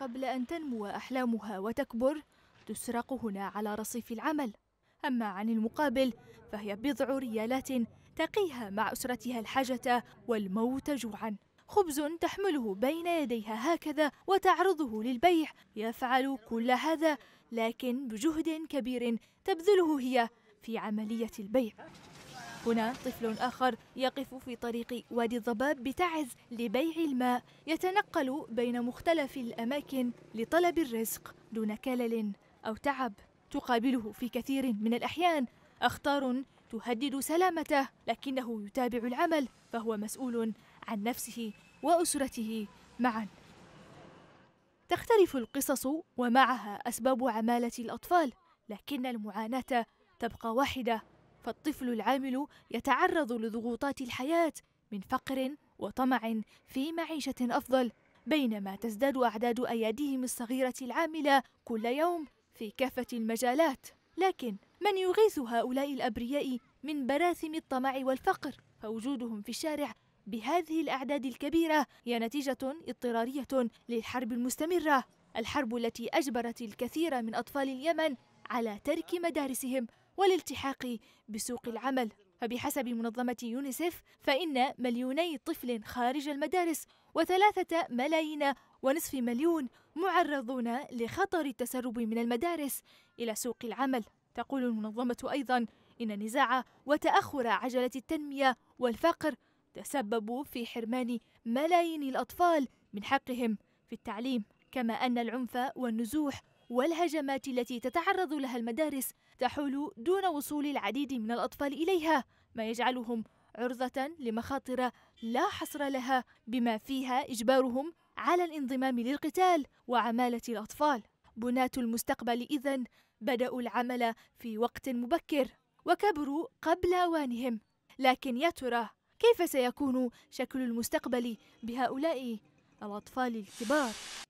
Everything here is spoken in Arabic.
قبل أن تنمو أحلامها وتكبر تسرق هنا على رصيف العمل أما عن المقابل فهي بضع ريالات تقيها مع أسرتها الحاجة والموت جوعا خبز تحمله بين يديها هكذا وتعرضه للبيع يفعل كل هذا لكن بجهد كبير تبذله هي في عملية البيع هنا طفل آخر يقف في طريق وادي الضباب بتعز لبيع الماء يتنقل بين مختلف الأماكن لطلب الرزق دون كلل أو تعب تقابله في كثير من الأحيان أخطار تهدد سلامته لكنه يتابع العمل فهو مسؤول عن نفسه وأسرته معا تختلف القصص ومعها أسباب عمالة الأطفال لكن المعاناة تبقى واحدة فالطفل العامل يتعرض لضغوطات الحياة من فقر وطمع في معيشة أفضل بينما تزداد أعداد أياديهم الصغيرة العاملة كل يوم في كافة المجالات لكن من يغيث هؤلاء الأبرياء من براثم الطمع والفقر فوجودهم في الشارع بهذه الأعداد الكبيرة هي نتيجة اضطرارية للحرب المستمرة الحرب التي أجبرت الكثير من أطفال اليمن على ترك مدارسهم والالتحاق بسوق العمل فبحسب منظمة يونيسف فإن مليوني طفل خارج المدارس وثلاثة ملايين ونصف مليون معرضون لخطر التسرب من المدارس إلى سوق العمل تقول المنظمة أيضا إن نزاع وتأخر عجلة التنمية والفقر تسببوا في حرمان ملايين الأطفال من حقهم في التعليم كما أن العنف والنزوح والهجمات التي تتعرض لها المدارس تحول دون وصول العديد من الأطفال إليها ما يجعلهم عرضة لمخاطر لا حصر لها بما فيها إجبارهم على الانضمام للقتال وعمالة الأطفال بناة المستقبل إذن بدأوا العمل في وقت مبكر وكبروا قبل أوانهم لكن يا ترى كيف سيكون شكل المستقبل بهؤلاء الأطفال الكبار